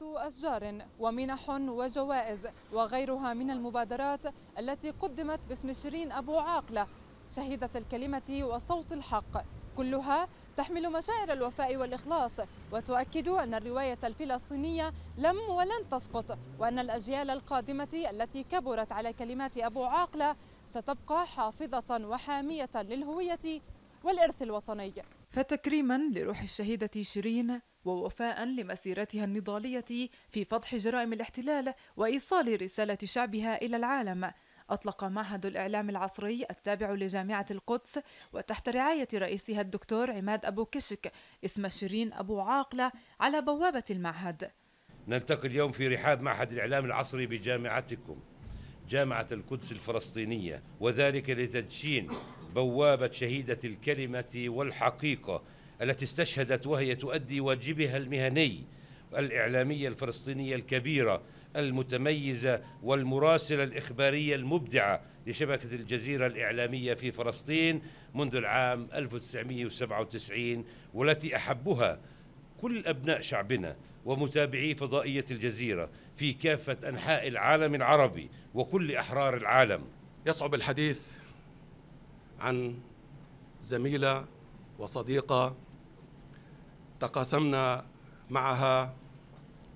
أشجار ومنح وجوائز وغيرها من المبادرات التي قدمت باسم شيرين أبو عاقلة شهيدة الكلمة وصوت الحق كلها تحمل مشاعر الوفاء والإخلاص وتؤكد أن الرواية الفلسطينية لم ولن تسقط وأن الأجيال القادمة التي كبرت على كلمات أبو عاقلة ستبقى حافظة وحامية للهوية والإرث الوطني فتكريما لروح الشهيدة شيرين ووفاء لمسيرتها النضالية في فضح جرائم الاحتلال وإيصال رسالة شعبها إلى العالم أطلق معهد الإعلام العصري التابع لجامعة القدس وتحت رعاية رئيسها الدكتور عماد أبو كشك اسم شيرين أبو عاقلة على بوابة المعهد نلتقي اليوم في رحاب معهد الإعلام العصري بجامعتكم جامعة القدس الفلسطينية وذلك لتدشين بوابة شهيدة الكلمة والحقيقة التي استشهدت وهي تؤدي واجبها المهني الإعلامية الفلسطينية الكبيرة المتميزة والمراسلة الإخبارية المبدعة لشبكة الجزيرة الإعلامية في فلسطين منذ العام 1997 والتي أحبها كل أبناء شعبنا ومتابعي فضائية الجزيرة في كافة أنحاء العالم العربي وكل أحرار العالم يصعب الحديث عن زميلة وصديقة تقاسمنا معها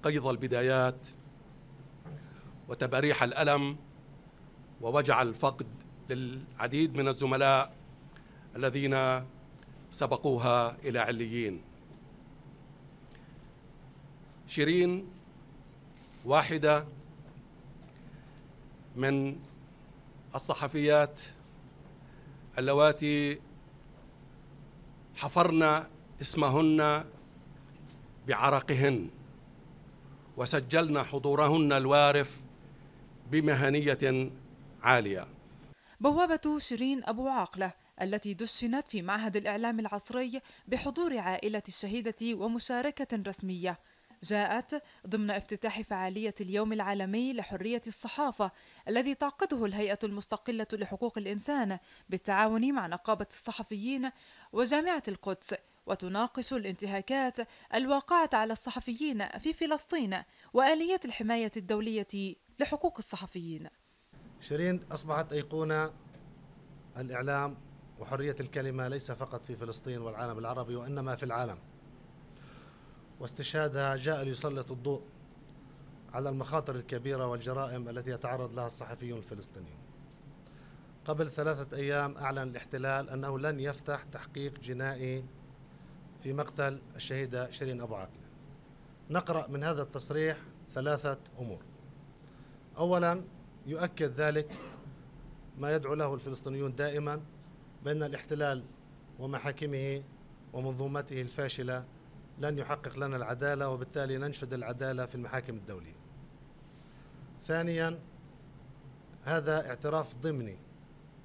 قيض البدايات وتباريح الألم ووجع الفقد للعديد من الزملاء الذين سبقوها إلى عليين شيرين واحدة من الصحفيات اللواتي حفرن اسمهن بعرقهن وسجلن حضورهن الوارف بمهنيه عاليه بوابه شيرين ابو عاقله التي دشنت في معهد الاعلام العصري بحضور عائله الشهيده ومشاركه رسميه جاءت ضمن افتتاح فعالية اليوم العالمي لحرية الصحافة الذي تعقده الهيئة المستقلة لحقوق الإنسان بالتعاون مع نقابة الصحفيين وجامعة القدس وتناقش الانتهاكات الواقعة على الصحفيين في فلسطين وآلية الحماية الدولية لحقوق الصحفيين شيرين أصبحت أيقونة الإعلام وحرية الكلمة ليس فقط في فلسطين والعالم العربي وإنما في العالم واستشهادها جاء ليسلط الضوء على المخاطر الكبيرة والجرائم التي يتعرض لها الصحفيون الفلسطينيون قبل ثلاثة أيام أعلن الاحتلال أنه لن يفتح تحقيق جنائي في مقتل الشهيدة شيرين أبو عاقلة نقرأ من هذا التصريح ثلاثة أمور أولا يؤكد ذلك ما يدعو له الفلسطينيون دائما بأن الاحتلال ومحاكمه ومنظومته الفاشلة لن يحقق لنا العدالة وبالتالي ننشد العدالة في المحاكم الدولية ثانيا هذا اعتراف ضمني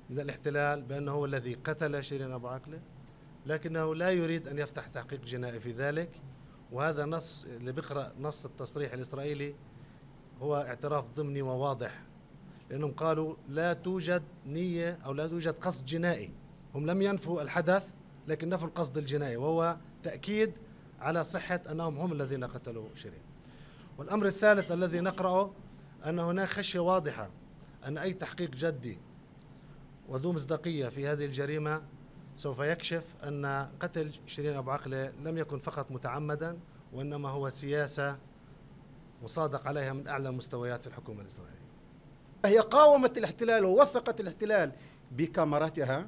من الاحتلال بأنه هو الذي قتل شيرين أبو عقلة لكنه لا يريد أن يفتح تحقيق جنائي في ذلك وهذا نص اللي بيقرأ نص التصريح الإسرائيلي هو اعتراف ضمني وواضح لأنهم قالوا لا توجد نية أو لا توجد قصد جنائي هم لم ينفوا الحدث لكن نفوا القصد الجنائي وهو تأكيد على صحة أنهم هم الذين قتلوا شيرين والأمر الثالث الذي نقرأه أن هناك خشية واضحة أن أي تحقيق جدي وذو مصداقية في هذه الجريمة سوف يكشف أن قتل شيرين أبو عقلة لم يكن فقط متعمدا وإنما هو سياسة مصادق عليها من أعلى المستويات في الحكومة الإسرائيلية هي قاومت الاحتلال ووثقت الاحتلال بكاميراتها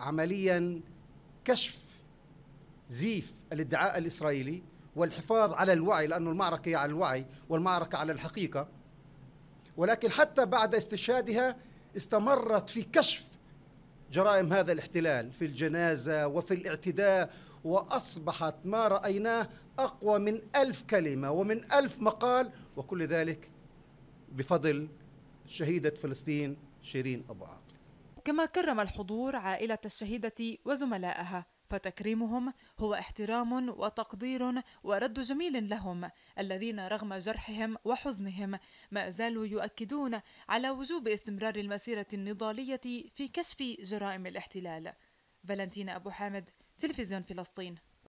عمليا كشف زيف الادعاء الإسرائيلي والحفاظ على الوعي لأن المعركة هي على الوعي والمعركة على الحقيقة ولكن حتى بعد استشهادها استمرت في كشف جرائم هذا الاحتلال في الجنازة وفي الاعتداء وأصبحت ما رأيناه أقوى من ألف كلمة ومن ألف مقال وكل ذلك بفضل شهيدة فلسطين شيرين أبو عاقل كما كرم الحضور عائلة الشهيدة وزملائها فتكريمهم هو احترام وتقدير ورد جميل لهم الذين رغم جرحهم وحزنهم ما زالوا يؤكدون على وجوب استمرار المسيره النضاليه في كشف جرائم الاحتلال فالنتينا ابو حامد تلفزيون فلسطين